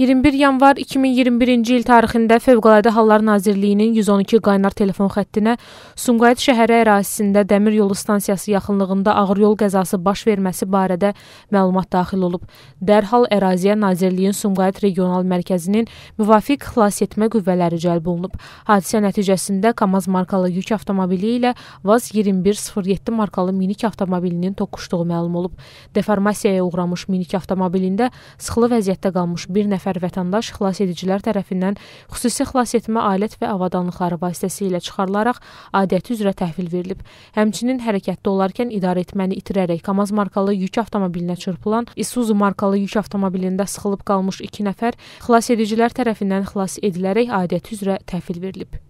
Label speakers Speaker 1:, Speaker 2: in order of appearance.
Speaker 1: 21 yanvar 2021-ci il tarixində Fövqəladə Hallar Nazirliyinin 112 qaynar telefon xəttinə Sumqayıt şəhəri ərazisində dəmir yolu stansiyası yaxınlığında ağır yol qəzası baş verməsi barədə məlumat daxil olub. Dərhal əraziyə Nazirliyin Sumqayıt regional mərkəzinin müvafiq xilasetmə qüvvələri cəlb olunub. Hadisə nəticəsində KAMAZ markalı yük avtomobili ilə VAZ 2107 markalı minik avtomobilinin toqquşduğu məlum olub. Deformasiyaya uğramış minik avtomobilində sıxılı vəziyyətdə qalmış bir nəfər nəfər vətəndaş xilasedicilər tərəfindən xüsusi xilasetmə alət və avadanlıqları vasitəsilə çıxarılaraq adəti üzrə təhvil verilib. Həmçinin hərəkətdə olarkən idarəetməni itirərək KAMAZ markalı yük avtomobilinə çırpılan Isuzu markalı yük avtomobilində sıxılıb qalmış 2 nəfər xilasedicilər tərəfindən xilas edilərək adəti üzrə təhvil verilib.